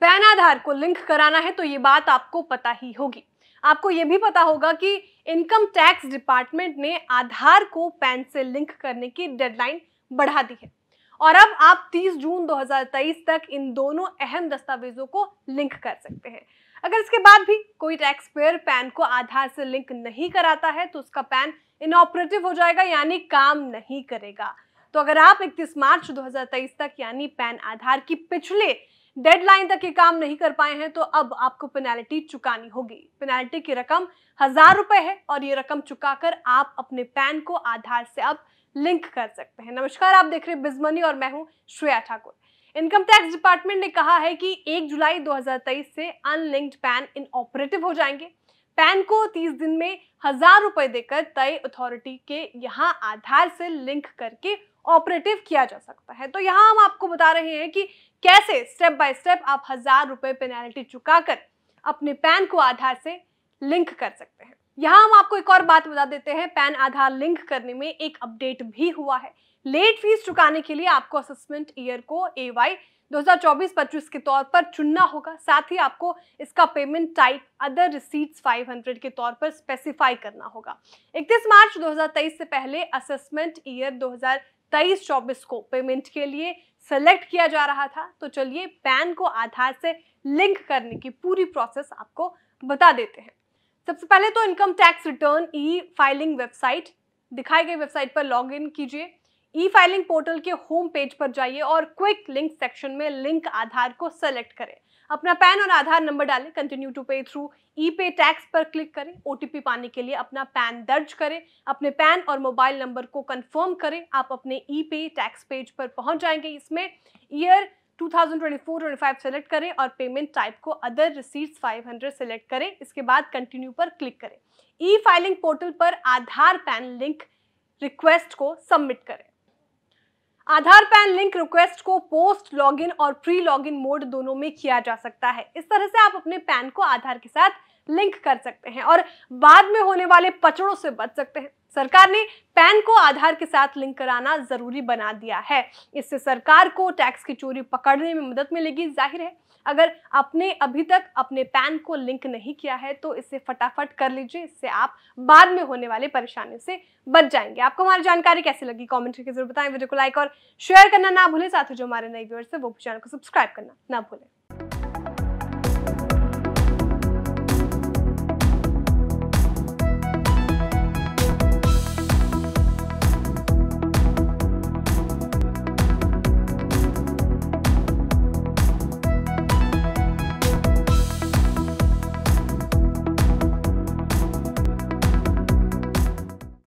pan आधार को link कराना है तो ये बात आपको पता ही होगी आपको ये भी पता होगा कि इनकम टैक्स डिपार्टमेंट ने आधार को पैन से लिंक करने की डेडलाइन बढ़ा दी है और अब आप 30 जून 2023 तक इन दोनों अहम दस्तावेजों को लिंक कर सकते हैं अगर इसके बाद भी कोई टैक्स पेयर पैन को आधार से लिंक नहीं कराता है तो उसका पैन इनऑपरेटिव हो जाएगा यानी काम नहीं करेगा तो अगर आप 31 मार्च 2023 तक यानी पैन आधार की पिछले डेडलाइन तक ये काम नहीं कर पाए हैं तो अब आपको पेनाल्टी चुकानी होगी पेनाल्टी की रकम हजार रुपए है और ये रकम चुकाकर आप अपने पैन को आधार से अब लिंक कर सकते हैं नमस्कार आप देख रहे हैं बिजमनी और मैं हूँ Shreya Thakur income tax department ने कहा है कि 1 जुलाई 2023 से अनलिंक्ड पैन इन ऑपरेटिव हो जाएंगे पैन को 30 दिन में हजार रुपए देकर तय अथॉरिटी के यहाँ आधार से लिंक करके ऑपरेटिव किया जा सकता है तो यहाँ हम आपको बता रहे हैं कि कैसे स्टेप बाय स्टेप आप हजार रुपए पेनाल्टी चुकाकर अपने पैन को आधार से लिंक कर सकते हैं यहाँ हम आपको एक और बात बता देते हैं पैन आधार लिंक करने में एक अपडेट भी हुआ है लेट फीस चुकाने के लिए आपको असेसमेंट ईयर को ए वाई दो 25 के तौर पर चुनना होगा साथ ही आपको इसका पेमेंट टाइप अदर रिसीट्स 500 के तौर पर स्पेसिफाई करना होगा 31 मार्च 2023 से पहले असेसमेंट ईयर तेईस चौबीस को पेमेंट के लिए सेलेक्ट किया जा रहा था तो चलिए पैन को आधार से लिंक करने की पूरी प्रोसेस आपको बता देते हैं सबसे पहले तो income tax return e filing website दिखाई गई वेबसाइट पर लॉग इन कीजिए ई फाइलिंग पोर्टल के होम पेज पर जाइए और क्विक लिंक सेक्शन में लिंक आधार को सेलेक्ट करें अपना पैन और आधार नंबर डालें continue to pay through e pay tax पर क्लिक करें ओ पाने के लिए अपना पैन दर्ज करें अपने पैन और मोबाइल नंबर को कंफर्म करें आप अपने ई पे टैक्स पेज पर पहुंच जाएंगे इसमें ईयर 2024-25 सेलेक्ट करें और पेमेंट टाइप को अदर रिसीट्स 500 सेलेक्ट करें इसके बाद कंटिन्यू पर क्लिक करें ई फाइलिंग पोर्टल पर आधार पैन लिंक रिक्वेस्ट को सबमिट करें आधार पैन लिंक रिक्वेस्ट को पोस्ट लॉगिन और प्री लॉगिन मोड दोनों में किया जा सकता है इस तरह से आप अपने पैन को आधार के साथ लिंक कर सकते हैं और बाद में होने वाले पचड़ों से बच सकते हैं सरकार ने पैन को आधार के साथ लिंक कराना जरूरी बना दिया है इससे सरकार को टैक्स की चोरी पकड़ने में मदद मिलेगी जाहिर है अगर आपने अभी तक अपने पैन को लिंक नहीं किया है तो इसे फटाफट कर लीजिए इससे आप बाद में होने वाले परेशानियों से बच जाएंगे आपको हमारी जानकारी कैसे लगी कॉमेंट करके जरूर बताएं वीडियो को लाइक और शेयर करना ना भूलें साथ ही जो हमारे नए व्यूअर्स है वो चैनल को सब्सक्राइब करना ना भूलें